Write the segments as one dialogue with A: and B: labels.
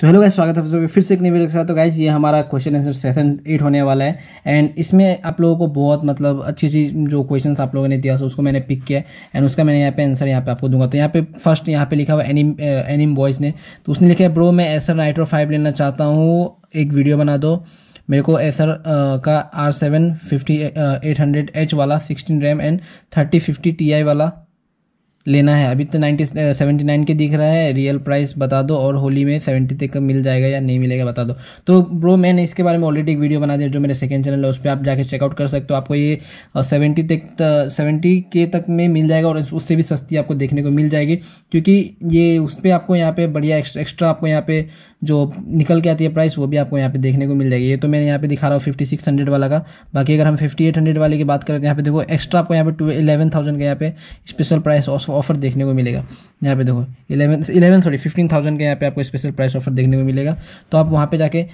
A: तो hello guys स्वागत है आप सभी फिर से एक नई वीडियो के साथ तो गाइस ये हमारा क्वेश्चन आंसर सेशन एट होने वाला है एंड इसमें आप लोगों को बहुत मतलब अच्छी अच्छी जो क्वेश्चन आप लोगों ने दिया उसको मैंने पिक किया एंड उसका मैंने यहाँ पे आंसर यहाँ पे आपको दूंगा तो यहाँ पे फर्स्ट यहाँ पे लिखा हुआ एनिम एनिम बॉयज़ ने तो उसने लिखा है ब्रो मैं एसर नाइट्रो फाइव लेना चाहता हूँ एक वीडियो बना दो मेरे को एसर का R seven fifty eight hundred H वाला sixteen RAM and thirty fifty T I वाला लेना है अभी तो नाइन्टी सेवेंटी नाइन के दिख रहा है रियल प्राइस बता दो और होली में सेवेंटी तक मिल जाएगा या नहीं मिलेगा बता दो तो ब्रो मैंने इसके बारे में ऑलरेडी एक वीडियो बना दिया जो मेरे सेकंड चैनल है उस पर आप जाके चेकआउट कर सकते हो आपको ये सेवेंटी तक सेवेंटी के तक में मिल जाएगा और उससे भी सस्ती आपको देखने को मिल जाएगी क्योंकि ये उस पर आपको यहाँ पर बढ़िया एक्स्ट्रा आपको यहाँ पे जो निकल के आती है प्राइस वो भी आपको यहाँ पे देखने को मिल जाएगी ये तो मैंने यहाँ पे दिखा रहा हूँ फिफ्टी सिक्स हंड्रेड वाला का बाकी अगर हम फिफ्टी एट हंड्रेड वाले की बात करें तो यहाँ पे देखो एक्स्ट्रा आपको यहाँ पे टू एलेवन थाउजेंड का यहाँ पे स्पेशल प्राइस ऑफ ऑफर देखने को मिलेगा यहाँ पे देखो eleven eleven sorry fifteen thousand का यहाँ पे आपको स्पेशल प्राइस ऑफर देखने को मिलेगा तो आप वहाँ पे जाके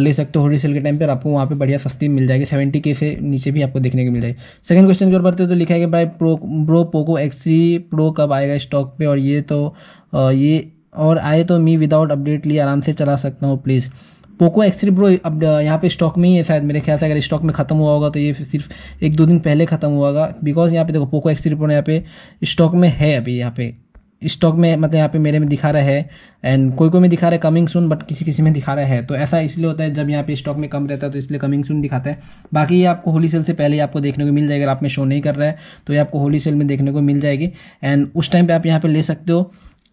A: ले सकते हो रीसेल के टाइम पर आपको वहाँ पे बढ़िया सस्ती मिल जाएगी सेवेंटी के से नीचे भी आपको देखने को मिल जाएगी सेकंड क्वेश्चन की ओर बढ़ते हो तो लिखा है कि भाई pro pro Poco X pro कब आएगा स्टॉक पर और ये तो ये और आए तो मी विदाउट अपडेट लिए आराम से चला सकता हूँ please Poco X three pro अब यहाँ पे स्टॉक में ही है शायद मेरे ख्याल से अगर स्टॉक में खत्म हुआ होगा तो ये सिर्फ एक दो दिन पहले खत्म हुआ होगा बिकॉज यहाँ पे देखो पोको एक्स थ्री प्रो यहाँ पे स्टॉक में है अभी यहाँ पे स्टॉक में मतलब यहाँ पे मेरे में दिखा रहा है एंड कोई कोई में दिखा रहा है कमिंग सुन बट किसी किसी में दिखा रहा है तो ऐसा इसलिए होता है जब यहाँ पे स्टॉक में कम रहता है तो इसलिए कमिंग सुन दिखाता है बाकी ये आपको होली सेल से पहले ही आपको देखने को मिल जाएगा अगर आप में शो नहीं कर रहा है तो ये आपको होली सेल में देखने को मिल जाएगी एंड उस टाइम पर आप यहाँ पर ले सकते हो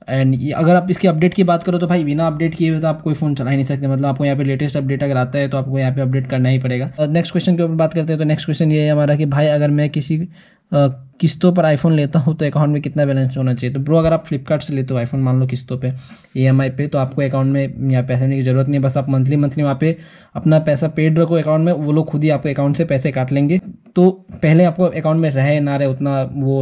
A: एंड अगर आप इसकी अपडेट की बात करो तो भाई बिना अपडेट किए हुए तो आप कोई फ़ोन चला ही नहीं सकते मतलब आपको यहाँ पे लेटेस्ट अपडेट अगर आता है तो आपको यहाँ पे अपडेट करना ही पड़ेगा नेक्स्ट क्वेश्चन के ऊपर बात करते हैं तो नेक्स्ट क्वेश्चन ये है हमारा कि भाई अगर मैं किसी किस्तों पर आईफोन लेता हूँ तो अकाउंट में कितना बैलेंस होना चाहिए तो ब्रो अगर आप फ्लिपकार्ट से लेते हो आईफोन मान लो किस्तों पे ईएमआई e पे तो आपको अकाउंट में यहाँ पैसे लेने की जरूरत नहीं है बस आप मंथली मंथली वहाँ पे अपना पैसा पेड रखो अकाउंट में वो लोग खुद ही आपके अकाउंट से पैसे काट लेंगे तो पहले आपको अकाउंट में रहे ना रहे उतना वो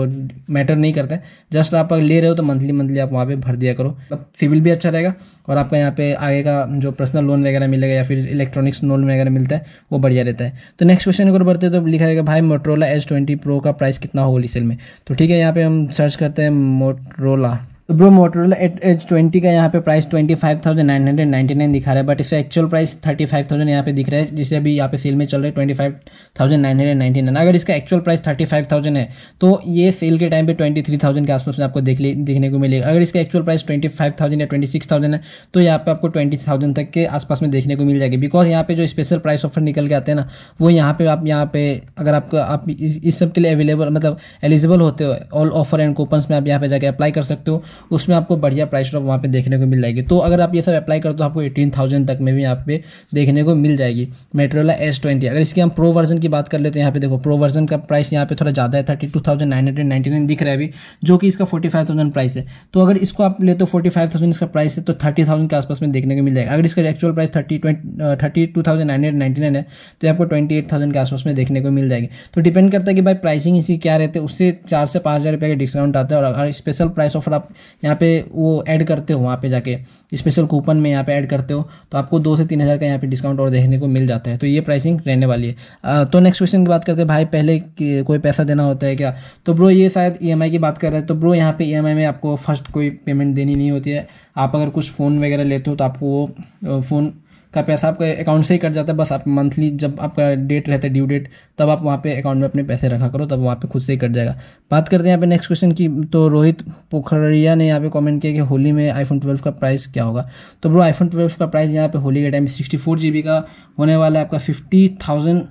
A: मैटर नहीं करता है जस्ट आप ले रहे हो तो मंथली मंथली आप वहाँ पे भर दिया करो मतलब सिविल भी अच्छा रहेगा और आपका यहाँ पे आगे का जो पर्सनल लोन वगैरह मिलेगा या फिर इलेक्ट्रॉनिक्स लोन वगैरह मिलता है वो बढ़िया रहता है तो नेक्स्ट क्वेश्चन अगर बढ़ते तो लिखा जाएगा भाई मोटरोला एच ट्वेंटी प्रो का प्राइस कितना होगा होलसेल में तो ठीक है यहाँ पर हम सर्च करते हैं मोटरोला तो bro Motorola eight H twenty का यहाँ पे price twenty five thousand nine hundred ninety nine दिखा रहा है बट इसका actual price thirty five thousand यहाँ पे दिख रहा है जिसे अभी यहाँ पे सेल में चल रहा है twenty five thousand nine hundred ninety nine अगर इसका actual price thirty five thousand है तो ये सेल के टाइम पे ट्वेंटी थ्री थाउजेंड के आसपास में आपको देख देखने को मिलेगा अगर इसका actual price twenty five thousand या ट्वेंटी सिक्स थाउजेंड है तो यहाँ पे आपको ट्वेंटी थाउजेंड तक के आसपास में देखने को मिल जाएगी बिकॉज यहाँ पे जो स्पेशल प्राइस ऑफर निकल के आते हैं ना वो यहाँ पे आप यहाँ पे अगर आपको आप इस सब के लिए अवेलेबल मतलब एलिजिबल होते हो ऑल ऑफर एंड कूपन में आप यहाँ पे जाकर अप्लाई कर सकते हो उसमें आपको बढ़िया प्राइस ड्रॉप वहाँ पे देखने को मिल जाएगी तो अगर आप ये सब अप्लाई करते हो तो आपको एटीन थाउजेंड तक में भी यहाँ पे देखने को मिल जाएगी मेट्रोला एस ट्वेंटी अगर इसकी हम प्रो वर्जन की बात कर ले तो यहाँ पे देखो प्रो वर्जन का प्राइस यहाँ पे थोड़ा ज़्यादा है thirty two thousand nine hundred ninety nine दिख रहा है अभी जो कि इसका फोर्टी फाइव थाउजेंड प्राइस है तो अगर इसको आप लेते तो फोर्टी फाइव थाउजेंड इसका प्राइस है तो थर्टी थाउजेंड के आसपास में देखने को मिल जाएगा अगर इसका actual price thirty twenty thirty two thousand nine hundred ninety nine है तो आपको ट्वेंटी एट थाउजेंड के आसपास में देखने को मिल जाएगी तो डिपेंड करता है कि भाई प्राइसिंग इसकी क्या रहते है उससे चार से पाँच हज़ार रुपये का डिस्काउंट आता है और अगर स्पेशल प्राइस ऑफर आप यहाँ पे वो ऐड करते हो वहाँ पे जाके स्पेशल कूपन में यहाँ पे ऐड करते हो तो आपको दो से तीन हज़ार का यहाँ पे डिस्काउंट और देखने को मिल जाता है तो ये प्राइसिंग रहने वाली है आ, तो नेक्स्ट क्वेश्चन की बात करते हैं भाई पहले कोई पैसा देना होता है क्या तो ब्रो ये शायद ई e की बात कर रहे हैं तो ब्रो यहाँ पे ई e में आपको फर्स्ट कोई पेमेंट देनी नहीं होती है आप अगर कुछ फ़ोन वगैरह लेते हो तो आपको वो फ़ोन का पैसा आपके अकाउंट से ही कट जाता है बस आप मंथली जब आपका डेट रहता है ड्यू डेट तब आप वहाँ पे अकाउंट में अपने पैसे रखा करो तब वहाँ पे खुद से ही कट जाएगा बात करते हैं यहाँ पे नेक्स्ट क्वेश्चन की तो रोहित पोखरिया ने यहाँ पे कमेंट किया कि होली में आईफोन ट्वेल्व का प्राइस क्या होगा तो ब्रो आईफोन ट्वेल्व का प्राइस यहाँ पे होली के time sixty four G B का होने वाला है आपका फिफ्टी थाउजेंड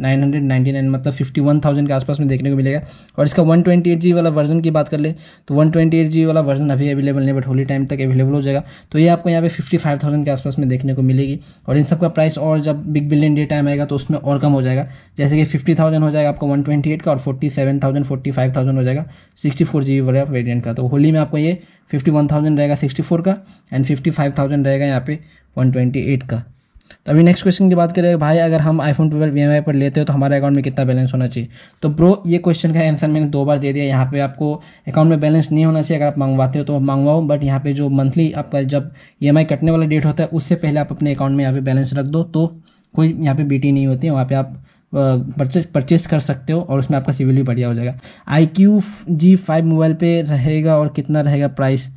A: 999 मतलब 51,000 के आसपास में देखने को मिलेगा और इसका 128GB वाला वर्जन की बात कर ले तो 128GB वाला वर्जन अभी अवेलेबल नहीं बट होली टाइम तक अवेलेबल हो जाएगा तो ये आपको यहाँ पे 55,000 के आसपास में देखने को मिलेगी और इन सब का प्राइस और जब बिग बिलियन डे टाइम आएगा तो उसमें और कम हो जाएगा जैसे कि फिफ्टी हो जाएगा आपका वन का और फोर्टी सेवन हो जाएगा सिक्सटी वाला वेरियंट का तो होली में आपको ये फिफ्टी रहेगा सिक्सटी का एंड फिफ्टी रहेगा यहाँ पे वन का तो अभी नेक्स्ट क्वेश्चन की बात करें भाई अगर हम आईफोन ट्वेल्व ई पर लेते हो तो हमारे अकाउंट में कितना बैलेंस होना चाहिए तो ब्रो ये क्वेश्चन का आंसर मैंने दो बार दे दिया यहाँ पे आपको अकाउंट में बैलेंस नहीं होना चाहिए अगर आप मंगवाते हो तो मंगवाओ बट यहाँ पे जो मंथली आपका जब ई कटने वाला डेट होता है उससे पहले आप अपने अकाउंट में यहाँ पे बैलेंस रख दो तो कोई यहाँ पे बीटी नहीं होती है वहाँ पे आप परचेज कर सकते हो और उसमें आपका सिविल भी बढ़िया हो जाएगा I Q G five mobile पर रहेगा और कितना रहेगा प्राइस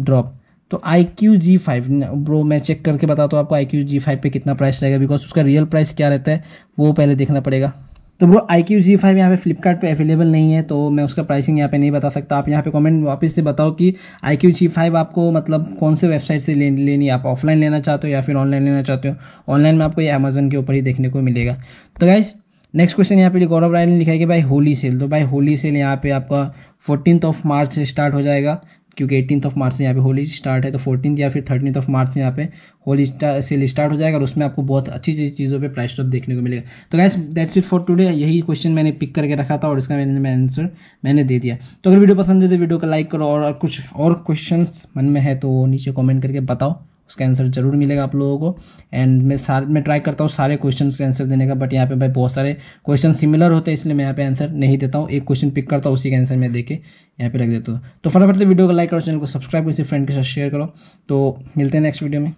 A: ड्रॉप तो I Q G five bro मैं चेक करके बताता तो हूँ आपको आई क्यू जी फाइव पर कितना प्राइस रहेगा बिकॉज उसका रियल प्राइस क्या रहता है वो पहले देखना पड़ेगा तो bro I Q G five यहाँ पे फ्लिपकार्ट अवेलेबल नहीं है तो मैं उसका प्राइसिंग यहाँ पे नहीं बता सकता आप यहाँ पे कमेंट वापस से बताओ कि आई क्यू जी फाइव आपको मतलब कौन से वेबसाइट से ले, लेनी है आप ऑफलाइन लेना चाहते हो या फिर ऑनलाइन लेना चाहते हो ऑनलाइन में आपको ये अमेजन के ऊपर ही देखने को मिलेगा तो गाइज़ नेक्स्ट क्वेश्चन यहाँ पे गौरव राय ने लिखा है कि भाई होली सेल तो भाई होली सेल यहाँ पे आपका फोर्टीन ऑफ मार्च से स्टार्ट हो जाएगा क्योंकि एटीनथ ऑफ मार्च से यहाँ पे होली स्टार्ट है तो फोर्टीन या फिर थर्टीन ऑफ मार्च से यहाँ पे होली सेल स्टार्ट हो जाएगा और उसमें आपको बहुत अच्छी चीज़ों पे प्राइस ड्रॉप देखने को मिलेगा तो guys that's it for today यही क्वेश्चन मैंने पिक करके रखा था और इसका मैंने मैं आंसर मैंने दे दिया तो अगर वीडियो पसंद है तो वीडियो को लाइक करो और कुछ और क्वेश्चन मन में है तो नीचे कॉमेंट करके बताओ उसका आंसर जरूर मिलेगा आप लोगों को एंड मैं सार मैं ट्राई करता हूँ सारे क्वेश्चन के आंसर देने का बट यहाँ पे भाई बहुत सारे क्वेश्चन सिमिलर होते हैं इसलिए मैं यहाँ पे आंसर नहीं देता हूँ एक क्वेश्चन पिक करता हूँ उसी का आंसर मैं देखे यहाँ पे रख देता हूँ तो फटाफट से वीडियो को लाइक करो चैनल को सब्सक्राइब करो फ्रेंड के साथ शेयर करो तो मिलते हैं नेक्स्ट वीडियो में